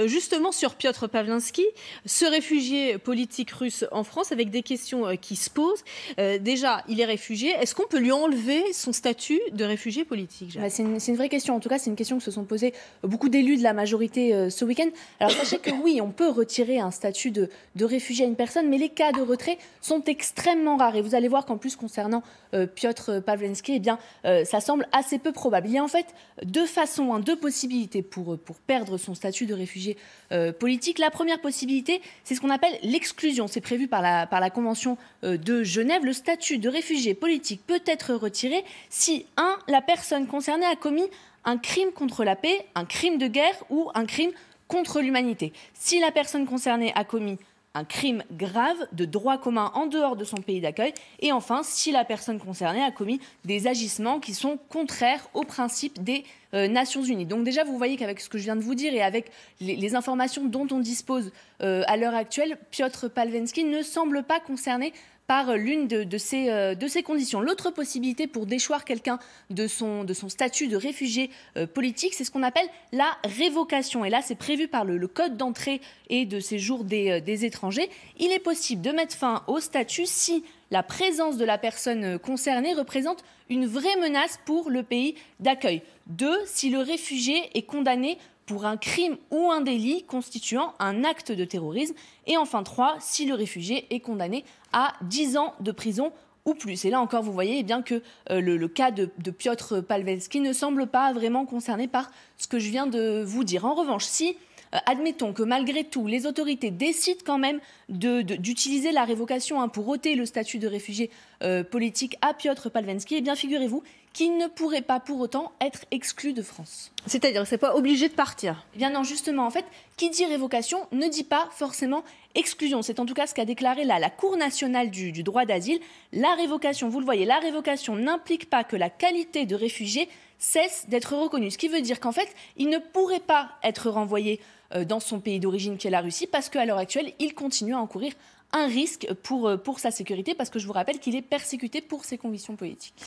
Euh, justement sur Piotr Pavlinsky, ce réfugié politique russe en France, avec des questions euh, qui se posent. Euh, déjà, il est réfugié. Est-ce qu'on peut lui enlever son statut de réfugié politique bah, c'est, une, vraie question. En tout cas, c'est une question que se sont posées beaucoup d'élus de la majorité ce week-end. Alors sachez que oui, on peut retirer un statut de, réfugié à une personne, mais les cas de retrait sont extrêmement rares. Et vous allez voir qu'en plus, concernant Piotr Pavlensky, eh bien, ça semble assez peu probable. Il y a en fait deux façons, hein, deux possibilités pour perdre son statut de réfugié euh, politique, La première possibilité, c'est ce qu'on appelle l'exclusion. C'est prévu par la, par la Convention euh, de Genève. Le statut de réfugié politique peut être retiré si, un, la personne concernée a commis un crime contre la paix, un crime de guerre ou un crime contre l'humanité. Si la personne concernée a commis un crime grave de droit commun en dehors de son pays d'accueil. Et enfin, si la personne concernée a commis des agissements qui sont contraires aux principes des euh, Nations Unies. Donc déjà, vous voyez qu'avec ce que je viens de vous dire et avec les, informations dont on dispose euh, à l'heure actuelle, Piotr Palvensky ne semble pas concerné par l'une de, ces, euh, de, ces, conditions. L'autre possibilité pour déchoir quelqu'un de son, de son, statut de réfugié euh, politique, c'est ce qu'on appelle la révocation. Et là, c'est prévu par le, Code d'entrée et de séjour des, euh, des étrangers. Il est possible de mettre fin au statut si la présence de la personne concernée représente une vraie menace pour le pays d'accueil. Deux, si le réfugié est condamné pour un crime ou un délit constituant un acte de terrorisme. Et enfin 3, si le réfugié est condamné à 10 ans de prison ou plus. Et là encore, vous voyez eh bien que euh, le, cas de, Piotr Palvelski ne semble pas vraiment concerné par ce que je viens de vous dire. En revanche, si euh, admettons que malgré tout, les autorités décident quand même d'utiliser la révocation hein, pour ôter le statut de réfugié euh, politique à Piotr Palvensky, et eh bien figurez-vous qu'il ne pourrait pas pour autant être exclu de France. C'est-à-dire, c'est pas obligé de partir. Eh bien non, justement, en fait, qui dit révocation ne dit pas forcément exclusion. C'est en tout cas ce qu'a déclaré la Cour nationale du, du droit d'asile. La révocation, vous le voyez, la révocation n'implique pas que la qualité de réfugié cesse d'être reconnu. Ce qui veut dire qu'en fait, il ne pourrait pas être renvoyé euh, dans son pays d'origine qui est la Russie parce qu'à l'heure actuelle, il continue à encourir un risque pour, euh, pour sa sécurité parce que je vous rappelle qu'il est persécuté pour ses convictions politiques.